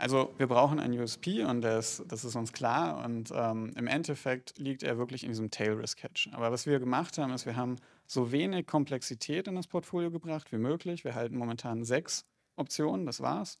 Also wir brauchen einen USP und das, das ist uns klar und ähm, im Endeffekt liegt er wirklich in diesem Tail Risk Hedge. Aber was wir gemacht haben, ist, wir haben so wenig Komplexität in das Portfolio gebracht wie möglich. Wir halten momentan sechs Optionen, das war's.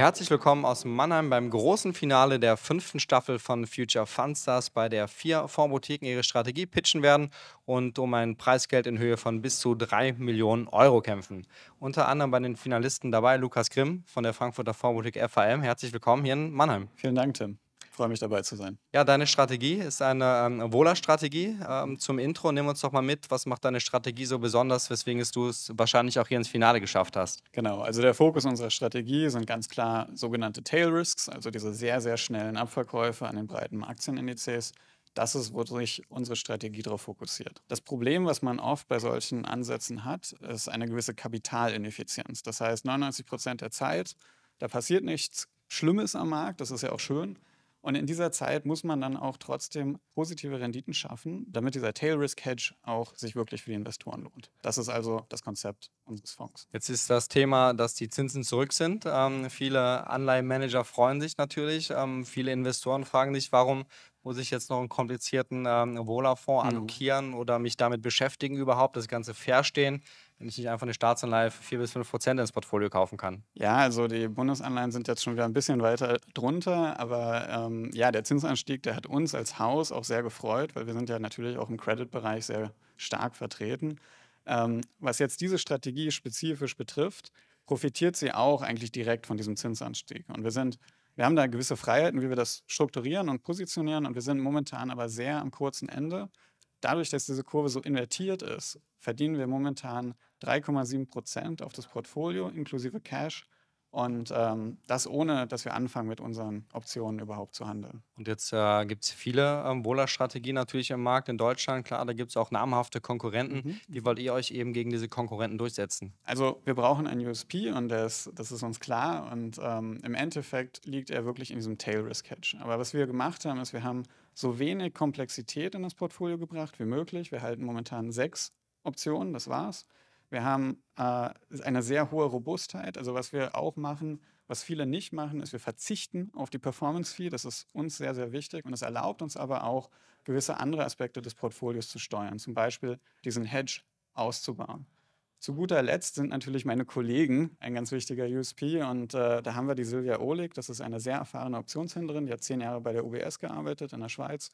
Herzlich willkommen aus Mannheim beim großen Finale der fünften Staffel von Future Funstars, bei der vier Fondsboutiquen ihre Strategie pitchen werden und um ein Preisgeld in Höhe von bis zu drei Millionen Euro kämpfen. Unter anderem bei den Finalisten dabei Lukas Grimm von der Frankfurter Fondboutique FAM. Herzlich willkommen hier in Mannheim. Vielen Dank, Tim freue mich dabei zu sein. Ja, deine Strategie ist eine ähm, Wohler-Strategie. Ähm, zum Intro, nimm uns doch mal mit, was macht deine Strategie so besonders, weswegen du es wahrscheinlich auch hier ins Finale geschafft hast? Genau, also der Fokus unserer Strategie sind ganz klar sogenannte Tail Risks, also diese sehr, sehr schnellen Abverkäufe an den breiten Aktienindizes. Das ist, wo sich unsere Strategie darauf fokussiert. Das Problem, was man oft bei solchen Ansätzen hat, ist eine gewisse Kapitalineffizienz. Das heißt, 99 Prozent der Zeit, da passiert nichts Schlimmes am Markt, das ist ja auch schön, und in dieser Zeit muss man dann auch trotzdem positive Renditen schaffen, damit dieser Tail Risk Hedge auch sich wirklich für die Investoren lohnt. Das ist also das Konzept unseres Fonds. Jetzt ist das Thema, dass die Zinsen zurück sind. Ähm, viele Anleihenmanager freuen sich natürlich. Ähm, viele Investoren fragen sich, warum muss ich jetzt noch einen komplizierten ähm, Wohlerfonds mhm. oder mich damit beschäftigen überhaupt, das Ganze verstehen wenn ich nicht einfach eine Staatsanleihe für 4 bis 5 Prozent ins Portfolio kaufen kann. Ja, also die Bundesanleihen sind jetzt schon wieder ein bisschen weiter drunter, aber ähm, ja, der Zinsanstieg, der hat uns als Haus auch sehr gefreut, weil wir sind ja natürlich auch im Credit-Bereich sehr stark vertreten. Ähm, was jetzt diese Strategie spezifisch betrifft, profitiert sie auch eigentlich direkt von diesem Zinsanstieg. Und wir sind, wir haben da gewisse Freiheiten, wie wir das strukturieren und positionieren und wir sind momentan aber sehr am kurzen Ende Dadurch, dass diese Kurve so invertiert ist, verdienen wir momentan 3,7 Prozent auf das Portfolio inklusive Cash und ähm, das ohne, dass wir anfangen, mit unseren Optionen überhaupt zu handeln. Und jetzt äh, gibt es viele ähm, Wohlerstrategien natürlich im Markt in Deutschland. Klar, da gibt es auch namhafte Konkurrenten. Mhm. Wie wollt ihr euch eben gegen diese Konkurrenten durchsetzen? Also wir brauchen einen USP und das, das ist uns klar. Und ähm, im Endeffekt liegt er wirklich in diesem Tail Risk Hedge. Aber was wir gemacht haben, ist, wir haben so wenig Komplexität in das Portfolio gebracht wie möglich. Wir halten momentan sechs Optionen, das war's. Wir haben äh, eine sehr hohe Robustheit. Also was wir auch machen, was viele nicht machen, ist, wir verzichten auf die Performance-Fee. Das ist uns sehr, sehr wichtig. Und es erlaubt uns aber auch, gewisse andere Aspekte des Portfolios zu steuern. Zum Beispiel diesen Hedge auszubauen. Zu guter Letzt sind natürlich meine Kollegen ein ganz wichtiger USP und äh, da haben wir die Silvia Ohlig, das ist eine sehr erfahrene Optionshändlerin, die hat zehn Jahre bei der UBS gearbeitet in der Schweiz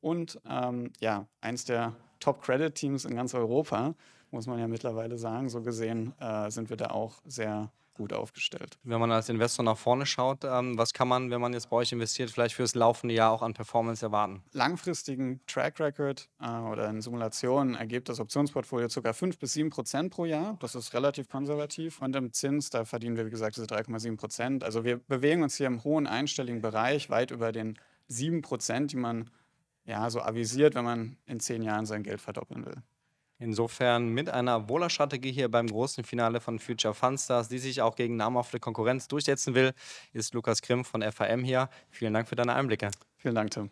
und ähm, ja, eins der Top-Credit-Teams in ganz Europa muss man ja mittlerweile sagen. So gesehen äh, sind wir da auch sehr gut aufgestellt. Wenn man als Investor nach vorne schaut, ähm, was kann man, wenn man jetzt bei euch investiert, vielleicht fürs laufende Jahr auch an Performance erwarten? Langfristigen Track Record äh, oder in Simulationen ergibt das Optionsportfolio ca. 5 bis 7 Prozent pro Jahr. Das ist relativ konservativ. Und im Zins, da verdienen wir, wie gesagt, diese 3,7 Prozent. Also wir bewegen uns hier im hohen einstelligen Bereich, weit über den 7 Prozent, die man ja so avisiert, wenn man in zehn Jahren sein Geld verdoppeln will. Insofern mit einer Wohlerstrategie hier beim großen Finale von Future Funstars, die sich auch gegen namhafte Konkurrenz durchsetzen will, ist Lukas Grimm von FAM hier. Vielen Dank für deine Einblicke. Vielen Dank, Tim.